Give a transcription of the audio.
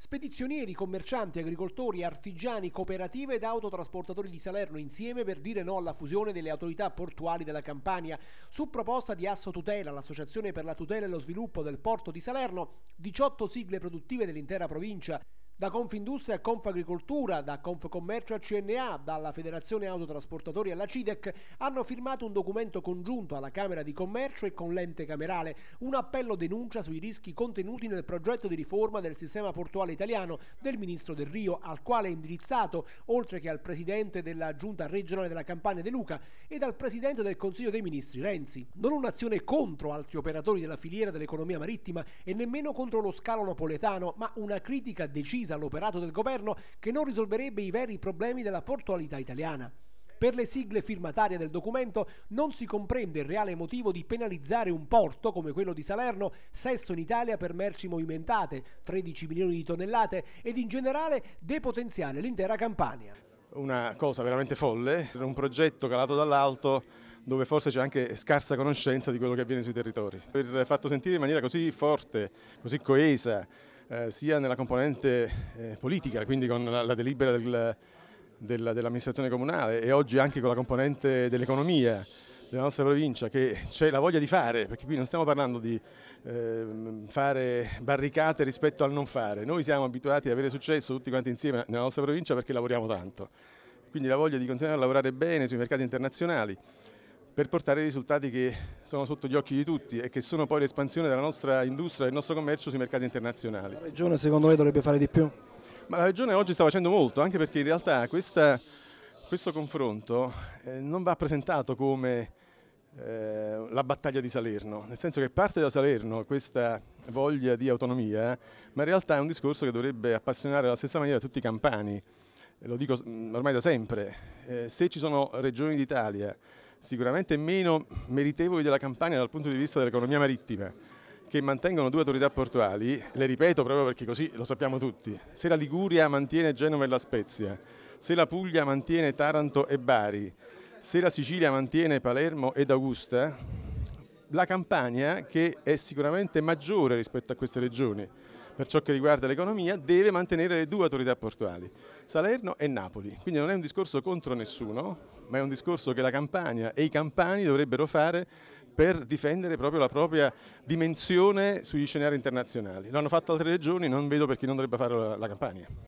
Spedizionieri, commercianti, agricoltori, artigiani, cooperative ed autotrasportatori di Salerno insieme per dire no alla fusione delle autorità portuali della Campania. Su proposta di Asso Tutela, l'Associazione per la tutela e lo sviluppo del porto di Salerno, 18 sigle produttive dell'intera provincia da Confindustria a Confagricoltura, da Confcommercio a CNA, dalla Federazione Autotrasportatori alla CIDEC, hanno firmato un documento congiunto alla Camera di Commercio e con l'ente camerale, un appello denuncia sui rischi contenuti nel progetto di riforma del sistema portuale italiano del Ministro del Rio, al quale è indirizzato, oltre che al Presidente della Giunta regionale della Campania De Luca e al Presidente del Consiglio dei Ministri Renzi. Non un'azione contro altri operatori della filiera dell'economia marittima e nemmeno contro lo scalo napoletano, ma una critica decisa precisa l'operato del governo che non risolverebbe i veri problemi della portualità italiana. Per le sigle firmatarie del documento non si comprende il reale motivo di penalizzare un porto come quello di Salerno, sesto in Italia per merci movimentate, 13 milioni di tonnellate, ed in generale depotenziare l'intera Campania. Una cosa veramente folle, un progetto calato dall'alto dove forse c'è anche scarsa conoscenza di quello che avviene sui territori. Per fatto sentire in maniera così forte, così coesa, eh, sia nella componente eh, politica, quindi con la, la delibera del, del, dell'amministrazione comunale e oggi anche con la componente dell'economia della nostra provincia che c'è la voglia di fare, perché qui non stiamo parlando di eh, fare barricate rispetto al non fare, noi siamo abituati ad avere successo tutti quanti insieme nella nostra provincia perché lavoriamo tanto, quindi la voglia di continuare a lavorare bene sui mercati internazionali per portare risultati che sono sotto gli occhi di tutti e che sono poi l'espansione della nostra industria, e del nostro commercio sui mercati internazionali. La Regione secondo lei dovrebbe fare di più? Ma la Regione oggi sta facendo molto, anche perché in realtà questa, questo confronto eh, non va presentato come eh, la battaglia di Salerno, nel senso che parte da Salerno questa voglia di autonomia, eh, ma in realtà è un discorso che dovrebbe appassionare alla stessa maniera tutti i campani, lo dico ormai da sempre, eh, se ci sono regioni d'Italia sicuramente meno meritevoli della Campania dal punto di vista dell'economia marittima, che mantengono due autorità portuali, le ripeto proprio perché così lo sappiamo tutti, se la Liguria mantiene Genova e La Spezia, se la Puglia mantiene Taranto e Bari, se la Sicilia mantiene Palermo ed Augusta, la Campania, che è sicuramente maggiore rispetto a queste regioni per ciò che riguarda l'economia, deve mantenere le due autorità portuali, Salerno e Napoli. Quindi non è un discorso contro nessuno, ma è un discorso che la Campania e i campani dovrebbero fare per difendere proprio la propria dimensione sugli scenari internazionali. L'hanno fatto altre regioni, non vedo perché non dovrebbe farlo la Campania.